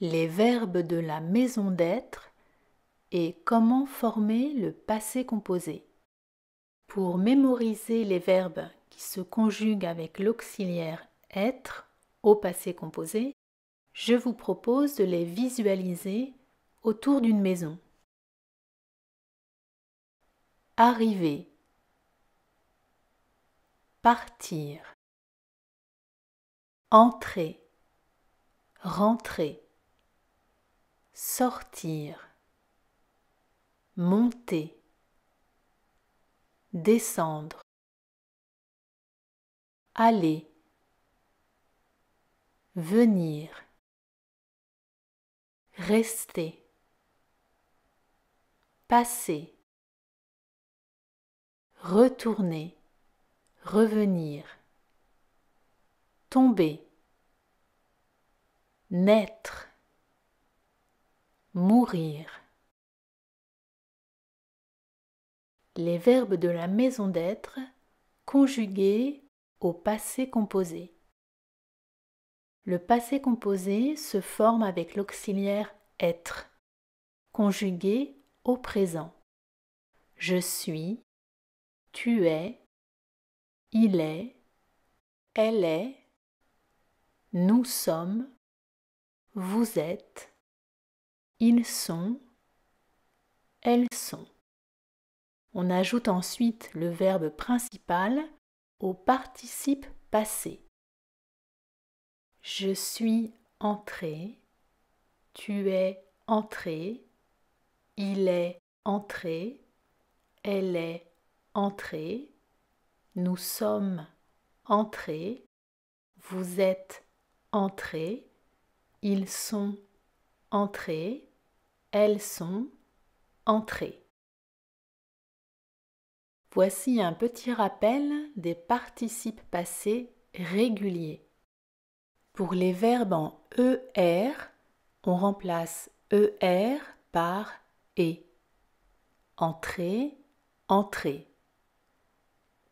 les verbes de la maison d'être et comment former le passé composé. Pour mémoriser les verbes qui se conjuguent avec l'auxiliaire être au passé composé, je vous propose de les visualiser autour d'une maison. Arriver. Partir. Entrer. Rentrer sortir, monter, descendre, aller, venir, rester, passer, retourner, revenir, tomber, naître, mourir. Les verbes de la maison d'être conjugués au passé composé. Le passé composé se forme avec l'auxiliaire être, conjugué au présent. Je suis, tu es, il est, elle est, nous sommes, vous êtes, ils sont, elles sont. On ajoute ensuite le verbe principal au participe passé. Je suis entré, tu es entré, il est entré, elle est entrée, nous sommes entrés, vous êtes entrés, ils sont entrés, elles sont entrées. Voici un petit rappel des participes passés réguliers. Pour les verbes en ER, on remplace ER par e. Entrer, entrer.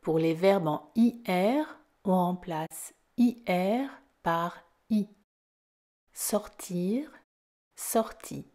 Pour les verbes en IR, on remplace IR par I. Sortir, sorti.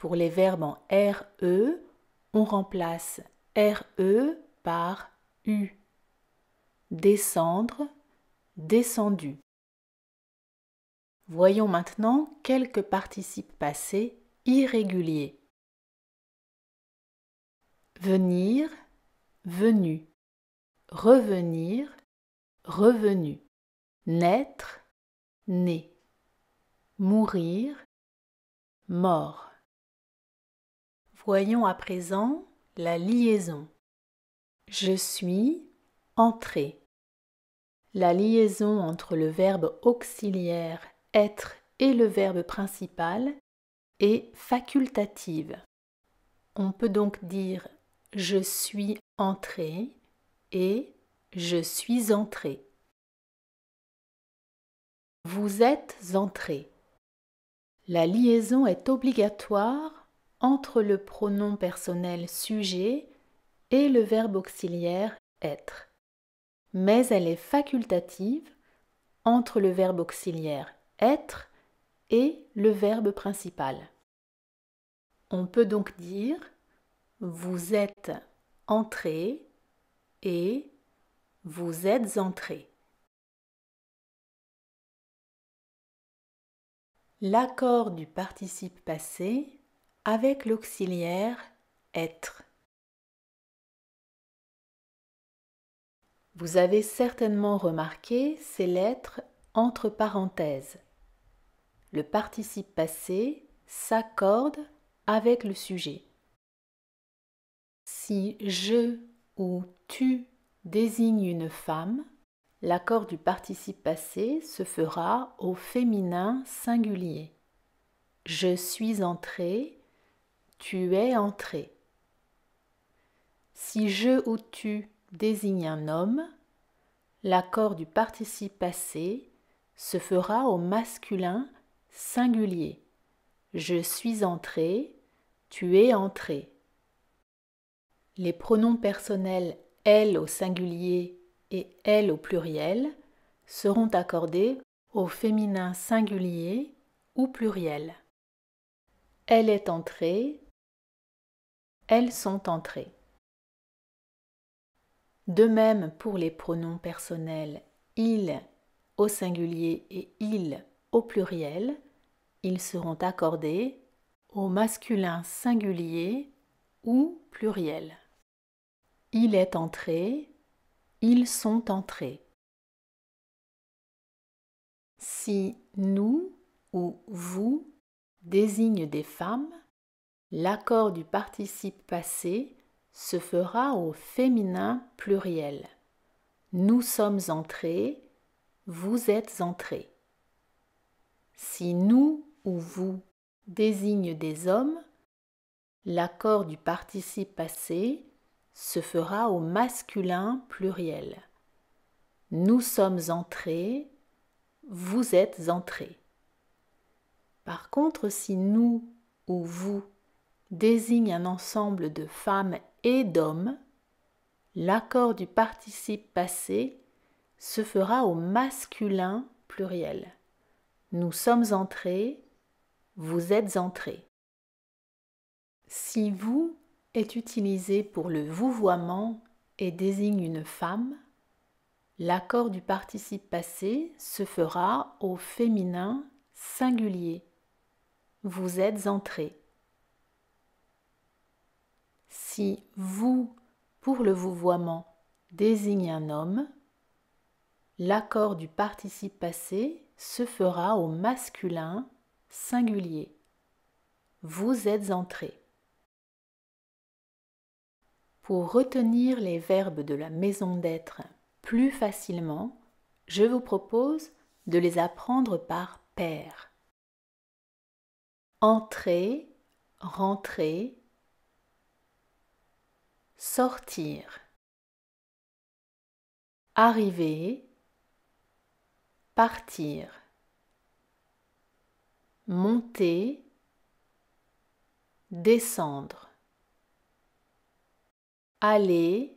Pour les verbes en RE, on remplace RE par U. Descendre, descendu. Voyons maintenant quelques participes passés irréguliers. Venir, venu. Revenir, revenu. Naître, né. Mourir, mort. Voyons à présent la liaison. Je suis entré. La liaison entre le verbe auxiliaire être et le verbe principal est facultative. On peut donc dire je suis entré et je suis entré. Vous êtes entré. La liaison est obligatoire entre le pronom personnel sujet et le verbe auxiliaire être. Mais elle est facultative entre le verbe auxiliaire être et le verbe principal. On peut donc dire vous êtes entré et vous êtes entré. L'accord du participe passé avec l'auxiliaire être. Vous avez certainement remarqué ces lettres entre parenthèses. Le participe passé s'accorde avec le sujet. Si je ou tu désigne une femme, l'accord du participe passé se fera au féminin singulier. Je suis entrée tu es entré. Si je ou tu désigne un homme, l'accord du participe passé se fera au masculin singulier. Je suis entré, tu es entré. Les pronoms personnels elle au singulier et elle au pluriel seront accordés au féminin singulier ou pluriel. Elle est entrée, elles sont entrées. De même pour les pronoms personnels il au singulier et ils au pluriel, ils seront accordés au masculin singulier ou pluriel. Il est entré, ils sont entrés. Si nous ou vous désignent des femmes, l'accord du participe passé se fera au féminin pluriel. Nous sommes entrés, vous êtes entrés. Si nous ou vous désignent des hommes, l'accord du participe passé se fera au masculin pluriel. Nous sommes entrés, vous êtes entrés. Par contre, si nous ou vous désigne un ensemble de femmes et d'hommes, l'accord du participe passé se fera au masculin pluriel. Nous sommes entrés, vous êtes entrés. Si vous est utilisé pour le vouvoiement et désigne une femme, l'accord du participe passé se fera au féminin singulier. Vous êtes entrés. Si vous, pour le vouvoiement, désigne un homme, l'accord du participe passé se fera au masculin singulier. Vous êtes entré. Pour retenir les verbes de la maison d'être plus facilement, je vous propose de les apprendre par paire. Entrer, rentrer, sortir, arriver, partir, monter, descendre, aller,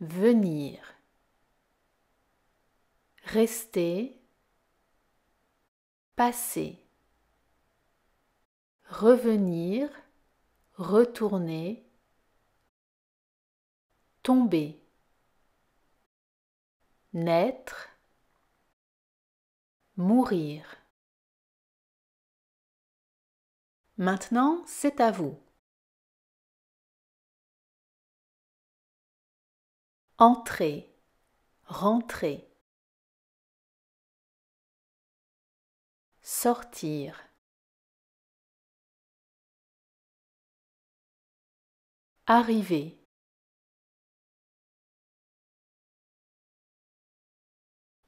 venir, rester, passer, revenir, retourner, tomber, naître, mourir. Maintenant, c'est à vous. Entrer, rentrer. Sortir. Arriver.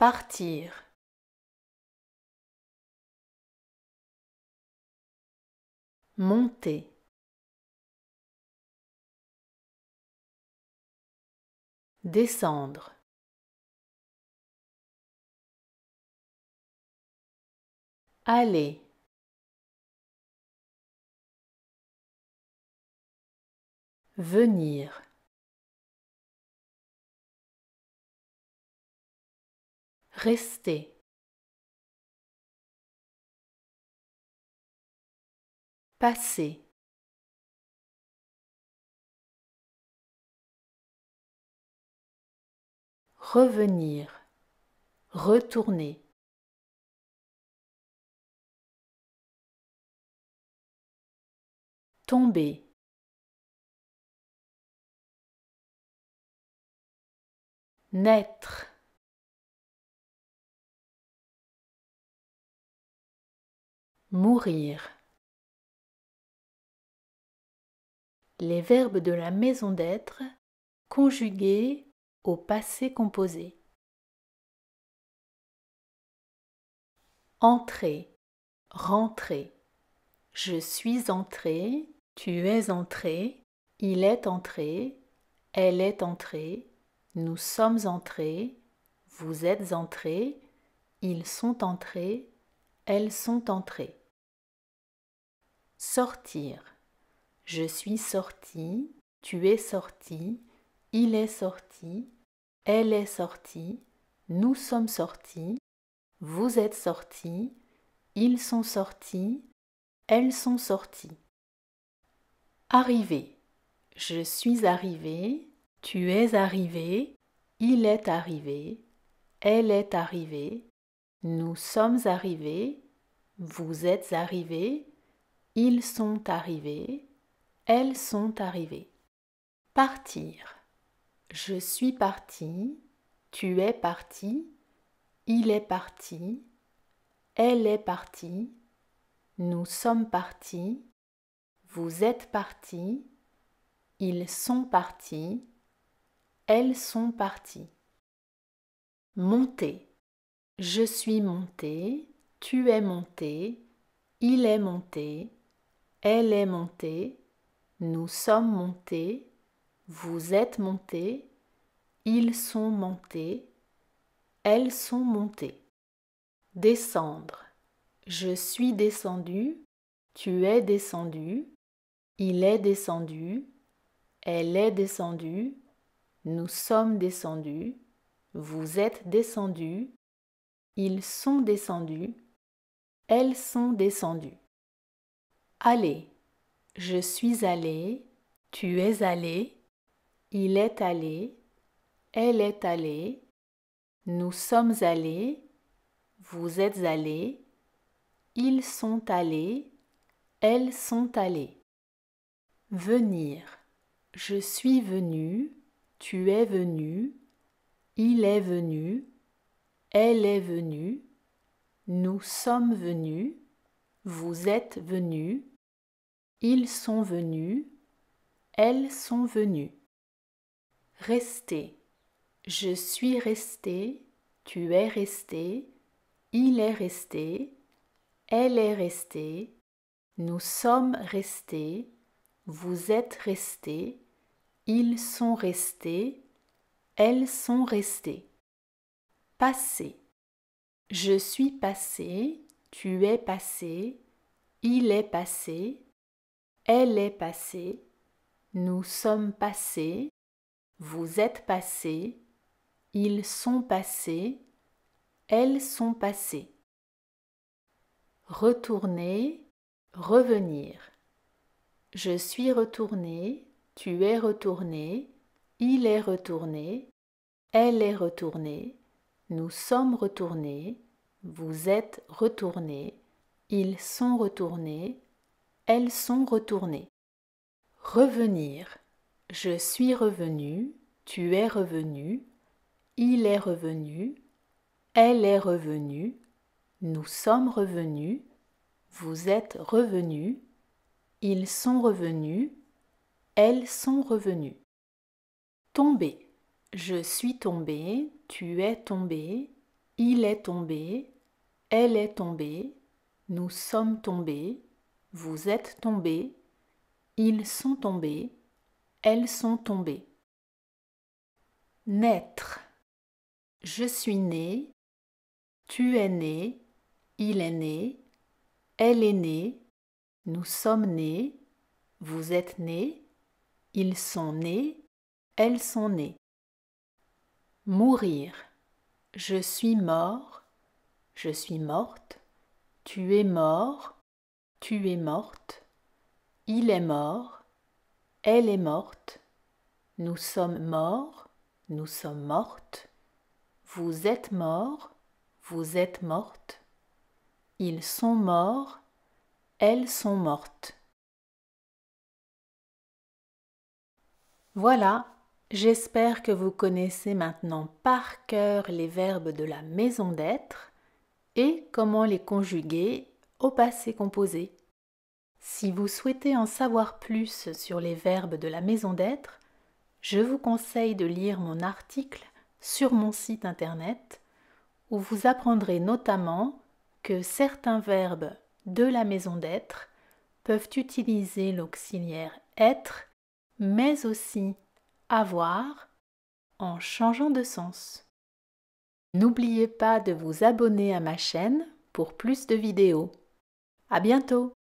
Partir. Monter. Descendre. Aller. Venir. Rester. Passer. Revenir. Retourner. Tomber. Naître. mourir. Les verbes de la maison d'être conjugués au passé composé. Entrer, rentrer. Je suis entré, tu es entré, il est entré, elle est entrée, nous sommes entrés, vous êtes entrés, ils sont entrés, elles sont entrées. Sortir. Je suis sorti, tu es sorti, il est sorti, elle est sortie, nous sommes sortis, vous êtes sortis, ils sont sortis, elles sont sorties. Arriver. Je suis arrivé, tu es arrivé, il est arrivé, elle est arrivée, nous sommes arrivés, vous êtes arrivés, ils sont arrivés. Elles sont arrivées. Partir. Je suis parti. Tu es parti. Il est parti. Elle est partie. Nous sommes partis. Vous êtes partis. Ils sont partis. Elles sont parties. Monter. Je suis monté. Tu es monté. Il est monté. Elle est montée, nous sommes montés, vous êtes montés, ils sont montés, elles sont montées. Descendre. Je suis descendu, tu es descendu, il est descendu, elle est descendue, nous sommes descendus, vous êtes descendus, ils sont descendus, elles sont descendues. Allez. Je suis allé, tu es allé, il est allé, elle est allée, nous sommes allés, vous êtes allés, ils sont allés, elles sont allées. Venir. Je suis venu, tu es venu, il est venu, elle est venue, nous sommes venus, vous êtes venus, ils sont venus, elles sont venues. Rester. Je suis resté, tu es resté, il est resté, elle est restée, nous sommes restés, vous êtes restés, ils sont restés, elles sont restées. Passer Je suis passé, tu es passé, il est passé, elle est passée, nous sommes passés, vous êtes passés, ils sont passés, elles sont passées. Retourner, revenir. Je suis retourné, tu es retourné, il est retourné, elle est retournée, nous sommes retournés, vous êtes retournés, ils sont retournés, elles sont retournées. Revenir. Je suis revenu, tu es revenu, il est revenu, elle est revenue, nous sommes revenus, vous êtes revenus, ils sont revenus, elles sont revenues. Tomber. Je suis tombé, tu es tombé, il est tombé, elle est tombée, nous sommes tombés, vous êtes tombés. Ils sont tombés. Elles sont tombées. Naître. Je suis né. Tu es né. Il est né. Elle est née. Nous sommes nés. Vous êtes nés. Ils sont nés. Elles sont nées. Mourir. Je suis mort. Je suis morte. Tu es mort. Tu es morte, il est mort, elle est morte, nous sommes morts, nous sommes mortes, vous êtes morts, vous êtes mortes, ils sont morts, elles sont mortes. Voilà, j'espère que vous connaissez maintenant par cœur les verbes de la maison d'être et comment les conjuguer passé composé. Si vous souhaitez en savoir plus sur les verbes de la maison d'être, je vous conseille de lire mon article sur mon site internet où vous apprendrez notamment que certains verbes de la maison d'être peuvent utiliser l'auxiliaire être mais aussi avoir en changeant de sens. N'oubliez pas de vous abonner à ma chaîne pour plus de vidéos. À bientôt